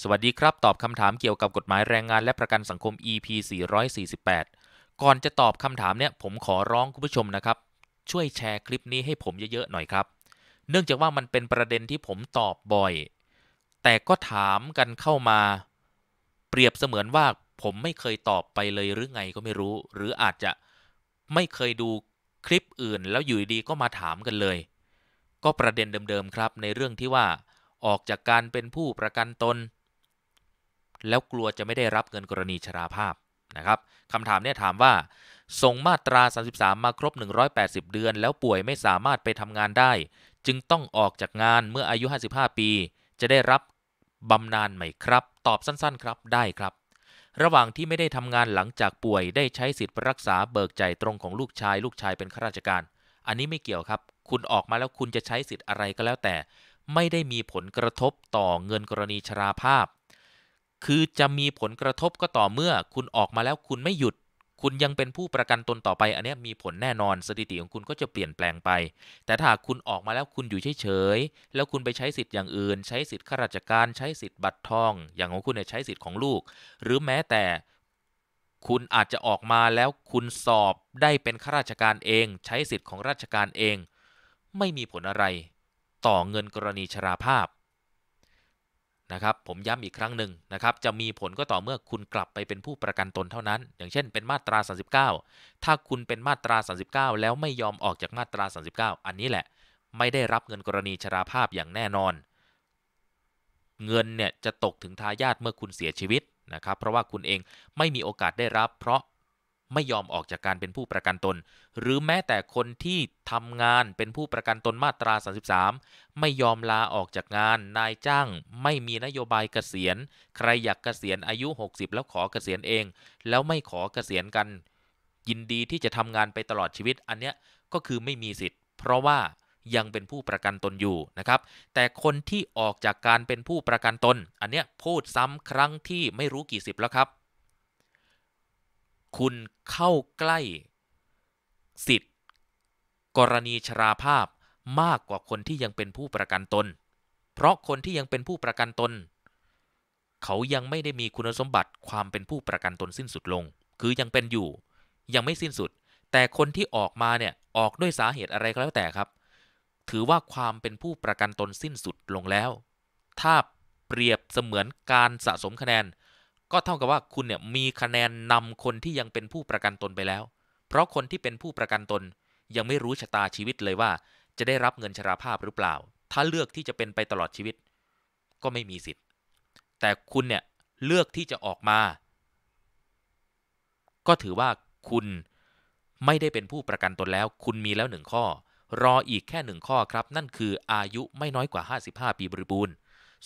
สวัสดีครับ ตอบคำถามเกี่ยวกับกฎหมายแรงงานและประกันสังคม EP 448 ก่อนจะตอบคำถามเนี่ยผมขอร้องคุณผู้ชมนะครับ ช่วยแชร์คลิปนี้ให้ผมเยอะ ๆ หน่อยครับ เนื่องจากว่ามันเป็นประเด็นที่ผมตอบบ่อย แต่ก็ถามกันเข้ามา เปรียบเสมือนว่าผมไม่เคยตอบไปเลยหรือไงก็ไม่รู้ หรืออาจจะไม่เคยดูคลิปอื่นแล้วอยู่ดีก็มาถามกันเลย ก็ประเด็นเดิมๆ ครับ ในเรื่องที่ว่าออกจากการเป็นผู้ประกันตนแล้วกลัวจะไม่ได้รับเงินกรณีชราภาพนะครับคำถามเนี่ยถามว่าส่งมาตรา 33 มาครบ 180 เดือน แล้วป่วยไม่สามารถไปทำงานได้ จึงต้องออกจากงานเมื่ออายุ 55 ปี จะได้รับบำนาญไหมครับ ตอบสั้นๆครับได้ครับ ระหว่างที่ไม่ได้ทำงานหลังจากป่วยได้ใช้สิทธิ์รักษาเบิกจ่ายตรงของลูกชาย ลูกชายเป็นข้าราชการ อันนี้ไม่เกี่ยวครับ คุณออกมาแล้วคุณจะใช้สิทธิ์อะไรก็แล้ว แต่ไม่ได้มีผลกระทบต่อเงินกรณีชราภาพคือจะมีผลกระทบก็ต่อเมื่อ คุณออกมาแล้วคุณไม่หยุด คุณยังเป็นผู้ประกันตนต่อไป อันนี้มีผลแน่นอน สถิติของคุณก็จะเปลี่ยนแปลงไป แต่ถ้าคุณออกมาแล้วคุณอยู่เฉยๆแล้วคุณไป ใช้สิทธิ์อย่างอื่น ใช้สิทธิ์ข้าราชการ ใช้สิทธิ์บัตรทอง อย่างของคุณเนี่ยใช้สิทธิ์ของลูก หรือแม้แต่คุณอาจจะออกมาแล้วคุณสอบได้เป็นข้าราชการเอง ใช้สิทธิ์ของราชการเอง ไม่มีผลอะไร ต่อเงินกรณีชราภาพนะครับผมย้ำอีกครั้งหนึ่งนะครับจะมีผลก็ต่อเมื่อคุณกลับไปเป็นผู้ประกันตนเท่านั้น อย่างเช่น เป็นมาตรา 39 ถ้าคุณเป็นมาตรา 39 แล้วไม่ยอมออกจากมาตรา 39 อันนี้แหละ ไม่ได้รับเงินกรณีชราภาพอย่างแน่นอน เงินเนี่ยจะตกถึงทายาทเมื่อคุณเสียชีวิตนะครับเพราะว่าคุณเองไม่มีโอกาสได้รับเพราะไม่ยอมออกจากการเป็นผู้ประกันตน หรือแม้แต่คนที่ทำงานเป็นผู้ประกันตนมาตรา33 ไม่ยอมลาออกจากงาน นายจ้างไม่มีนโยบายเกษียณ ใครอยากเกษียณอายุ 60 แล้วขอเกษียณเอง แล้วไม่ขอเกษียณกัน ยินดีที่จะทำงานไปตลอดชีวิต อันเนี้ยก็คือไม่มีสิทธิ์ เพราะว่ายังเป็นผู้ประกันตนอยู่นะครับ แต่คนที่ออกจากการเป็นผู้ประกันตน อันเนี้ยพูดซ้ำครั้งที่ไม่รู้กี่สิบแล้วครับคุณเข้าใกล้สิทธิ์ กรณีชราภาพมากกว่าคนที่ยังเป็นผู้ประกันตน เพราะคนที่ยังเป็นผู้ประกันตน เขายังไม่ได้มีคุณสมบัติความเป็นผู้ประกันตนสิ้นสุดลง คือยังเป็นอยู่ ยังไม่สิ้นสุด แต่คนที่ออกมาเนี่ยออกด้วยสาเหตุอะไรก็แล้วแต่ครับ ถือว่าความเป็นผู้ประกันตนสิ้นสุดลงแล้ว ถ้าเปรียบเสมือนการสะสมคะแนนก็เท่ากับว่าคุณเนี่ยมีคะแนนนำคนที่ยังเป็นผู้ประกันตนไปแล้ว เพราะคนที่เป็นผู้ประกันตนยังไม่รู้ชะตาชีวิตเลยว่าจะได้รับเงินชราภาพหรือเปล่า ถ้าเลือกที่จะเป็นไปตลอดชีวิต ก็ไม่มีสิทธิ์ แต่คุณเนี่ยเลือกที่จะออกมา ก็ถือว่าคุณไม่ได้เป็นผู้ประกันตนแล้ว คุณมีแล้วหนึ่งข้อ รออีกแค่หนึ่งข้อครับ นั่นคืออายุไม่น้อยกว่า 55ปีบริบูรณ์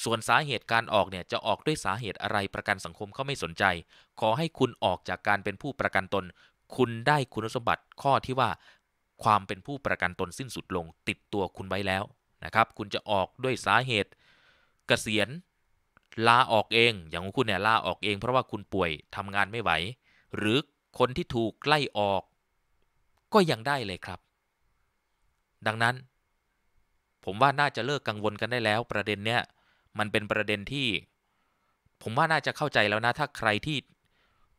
ส่วนสาเหตุการออกเนี่ยจะออกด้วยสาเหตุอะไรประกันสังคมเขาไม่สนใจ ขอให้คุณออกจากการเป็นผู้ประกันตน คุณได้คุณสมบัติข้อที่ว่าความเป็นผู้ประกันตนสิ้นสุดลงติดตัวคุณไว้แล้วนะครับ คุณจะออกด้วยสาเหตุ เกษียณ ลาออกเอง อย่างของคุณเนี่ยลาออกเอง เพราะว่าคุณป่วยทำงานไม่ไหว หรือคนที่ถูกไล่ออกก็ยังได้เลยครับ ดังนั้น ผมว่าน่าจะเลิกกังวลกันได้แล้วประเด็นเนี้ยมันเป็นประเด็นที่ ผมว่าน่าจะเข้าใจแล้วนะ ถ้าใครที่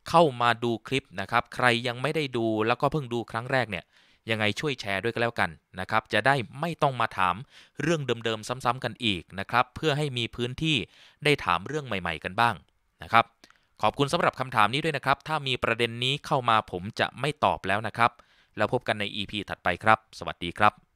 เข้ามาดูคลิปนะครับ ใครยังไม่ได้ดูแล้วก็เพิ่งดูครั้งแรกเนี่ยยังไงช่วยแชร์ด้วยก็แล้วกันนะครับ จะได้ไม่ต้องมาถามเรื่องเดิมๆซ้ำๆกันอีกนะครับเพื่อให้มีพื้นที่ได้ถามเรื่องใหม่ๆกันบ้างนะครับขอบคุณสำหรับคำถามนี้ด้วยนะครับ ถ้ามีประเด็นนี้เข้ามาผมจะไม่ตอบแล้วนะครับ แล้วพบกันใน EP ถัดไปครับ สวัสดีครับ